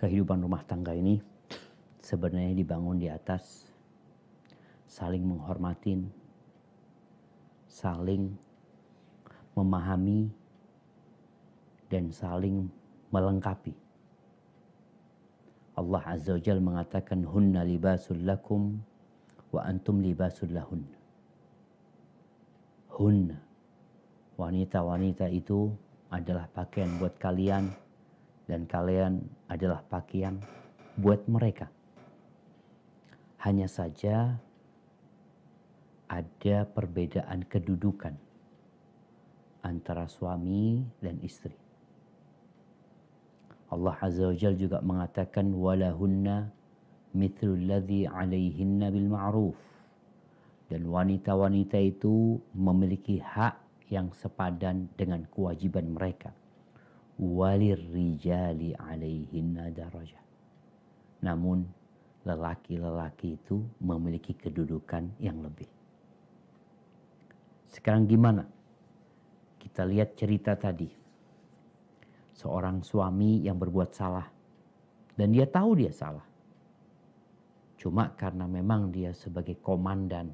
kehidupan rumah tangga ini sebenarnya dibangun di atas saling menghormatin, saling memahami, dan saling melengkapi. Allah Azza wa Jal mengatakan hunna libasul lakum wa antum libasul lahun. Hunna. Wanita-wanita itu adalah pakaian buat kalian dan kalian adalah pakaian buat mereka. Hanya saja ada perbedaan kedudukan antara suami dan istri. Allah Azza wa Jal juga mengatakan walahunna mithlu alladhi alaihinna bil ma'ruf dan wanita-wanita itu memiliki hak yang sepadan dengan kewajiban mereka walirrijali alaihinna daraja. Namun lelaki-lelaki itu memiliki kedudukan yang lebih. Sekarang gimana? Kita lihat cerita tadi. Seorang suami yang berbuat salah dan dia tahu dia salah. Cuma karena memang dia sebagai komandan,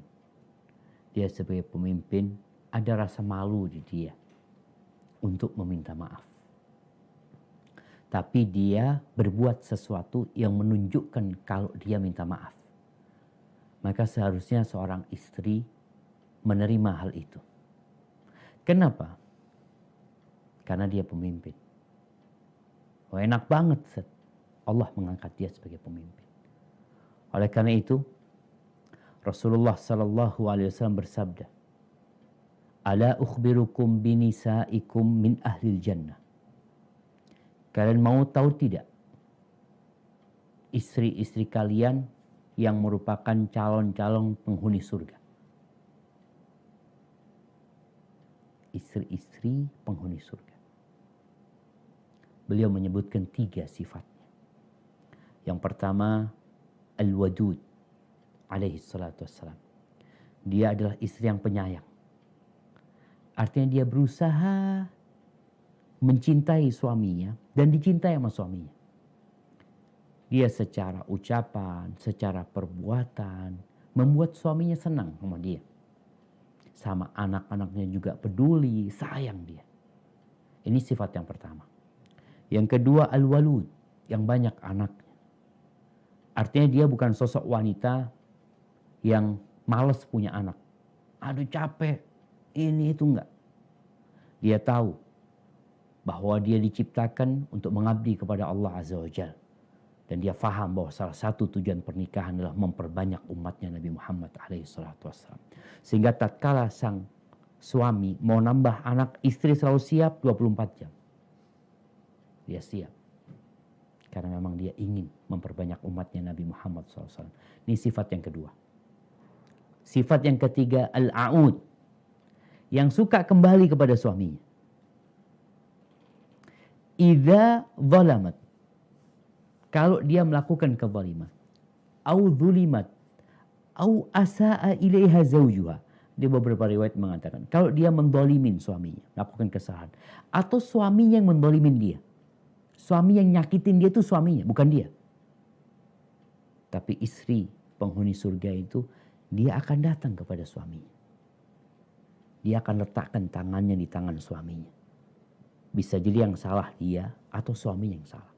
dia sebagai pemimpin, ada rasa malu di dia untuk meminta maaf tapi dia berbuat sesuatu yang menunjukkan kalau dia minta maaf. Maka seharusnya seorang istri menerima hal itu. Kenapa? Karena dia pemimpin. Oh, enak banget Seth. Allah mengangkat dia sebagai pemimpin. Oleh karena itu, Rasulullah Sallallahu Alaihi Wasallam bersabda, "Ala ukhbirukum binisaikum min ahlil jannah." Kalian mau tahu tidak? Istri-istri kalian yang merupakan calon-calon penghuni surga. Istri-istri penghuni surga. Beliau menyebutkan tiga sifatnya. Yang pertama, Al-Wadud alaihi salatu wassalam. Dia adalah istri yang penyayang. Artinya dia berusaha mencintai suaminya dan dicintai sama suaminya. Dia secara ucapan, secara perbuatan membuat suaminya senang sama dia. Sama anak-anaknya juga peduli, sayang dia. Ini sifat yang pertama. Yang kedua al-walud, yang banyak anaknya. Artinya dia bukan sosok wanita yang males punya anak. Aduh capek, ini itu enggak. Dia tahu bahwa dia diciptakan untuk mengabdi kepada Allah Azza wa Jal. Dan dia faham bahwa salah satu tujuan pernikahan adalah memperbanyak umatnya Nabi Muhammad SAW. Sehingga tatkala sang suami mau nambah anak, istri selalu siap 24 jam. Dia siap. Karena memang dia ingin memperbanyak umatnya Nabi Muhammad SAW. Ini sifat yang kedua. Sifat yang ketiga, al-a'ud. Yang suka kembali kepada suaminya idza zalamat kalau dia melakukan kezaliman au zulimat au asaa ilaiha zaujuha di beberapa riwayat mengatakan kalau dia mendolimin suaminya melakukan kesalahan atau suaminya yang mendolimin dia suami yang nyakitin dia itu suaminya bukan dia tapi istri penghuni surga itu dia akan datang kepada suaminya dia akan letakkan tangannya di tangan suaminya bisa jadi yang salah dia atau suaminya yang salah.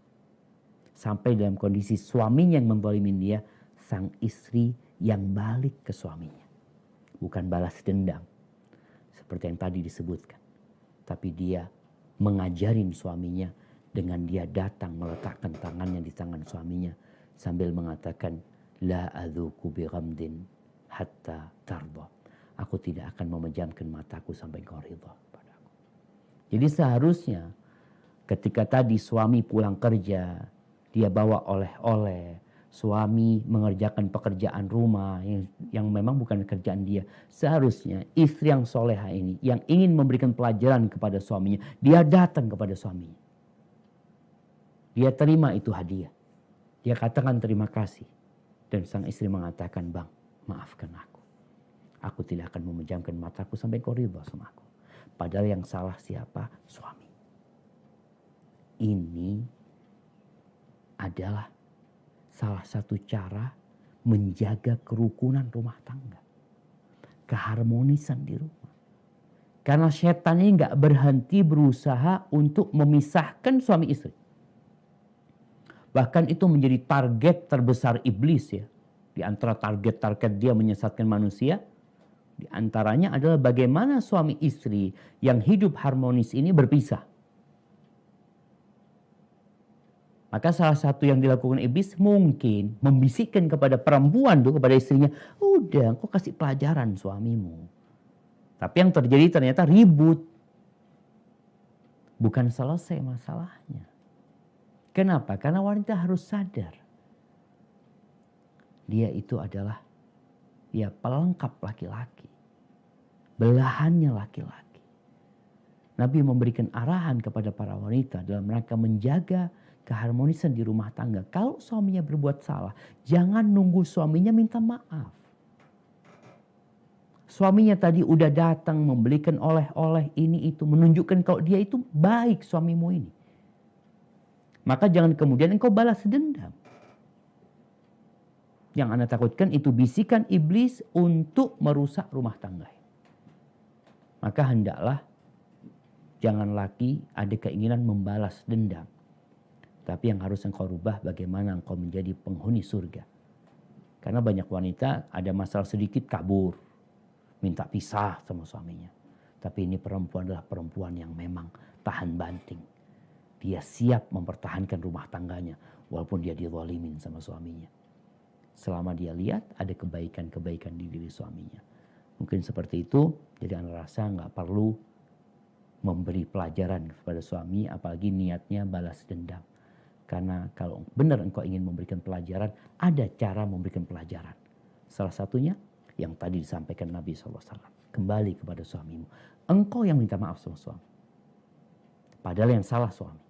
Sampai dalam kondisi suaminya yang membolimi dia, sang istri yang balik ke suaminya. Bukan balas dendam, seperti yang tadi disebutkan. Tapi dia mengajarin suaminya dengan dia datang meletakkan tangannya di tangan suaminya sambil mengatakan, La adhuku biramdin hatta tarba. Aku tidak akan memejamkan mataku sampai kau ridha. Jadi seharusnya ketika tadi suami pulang kerja, dia bawa oleh-oleh, suami mengerjakan pekerjaan rumah yang, yang memang bukan kerjaan dia. Seharusnya istri yang soleha ini, yang ingin memberikan pelajaran kepada suaminya, dia datang kepada suaminya. Dia terima itu hadiah. Dia katakan terima kasih. Dan sang istri mengatakan, bang maafkan aku. Aku tidak akan memejamkan mataku sampai kau ridho sama aku. Padahal yang salah siapa? Suami. Ini adalah salah satu cara menjaga kerukunan rumah tangga. Keharmonisan di rumah. Karena setan ini nggak berhenti berusaha untuk memisahkan suami istri. Bahkan itu menjadi target terbesar iblis ya. Di antara target-target dia menyesatkan manusia, di antaranya adalah bagaimana suami istri yang hidup harmonis ini berpisah. Maka salah satu yang dilakukan iblis mungkin membisikkan kepada perempuan tuh kepada istrinya, udah kok kasih pelajaran suamimu. Tapi yang terjadi ternyata ribut. Bukan selesai masalahnya. Kenapa? Karena wanita harus sadar. Dia itu adalah ya pelengkap laki-laki belahannya laki-laki. Nabi memberikan arahan kepada para wanita dalam rangka menjaga keharmonisan di rumah tangga. Kalau suaminya berbuat salah, jangan nunggu suaminya minta maaf. Suaminya tadi udah datang membelikan oleh-oleh ini itu, menunjukkan kalau dia itu baik suamimu ini. Maka jangan kemudian engkau balas dendam. Yang Anda takutkan itu bisikan iblis untuk merusak rumah tangga maka hendaklah jangan lagi ada keinginan membalas dendam. Tapi yang harus engkau rubah bagaimana engkau menjadi penghuni surga. Karena banyak wanita ada masalah sedikit kabur. Minta pisah sama suaminya. Tapi ini perempuan adalah perempuan yang memang tahan banting. Dia siap mempertahankan rumah tangganya walaupun dia dizalimin sama suaminya. Selama dia lihat ada kebaikan-kebaikan di diri suaminya Mungkin seperti itu, jadi anda rasa nggak perlu memberi pelajaran kepada suami, apalagi niatnya balas dendam. Karena kalau benar engkau ingin memberikan pelajaran, ada cara memberikan pelajaran. Salah satunya yang tadi disampaikan Nabi SAW. Kembali kepada suamimu. Engkau yang minta maaf sama suami. Padahal yang salah suami.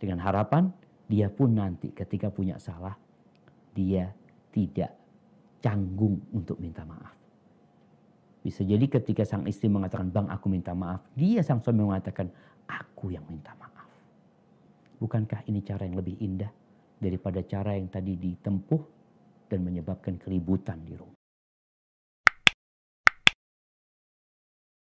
Dengan harapan dia pun nanti ketika punya salah, dia tidak canggung untuk minta maaf. Bisa jadi ketika sang istri mengatakan, bang aku minta maaf. Dia sang suami mengatakan, aku yang minta maaf. Bukankah ini cara yang lebih indah daripada cara yang tadi ditempuh dan menyebabkan keributan di rumah.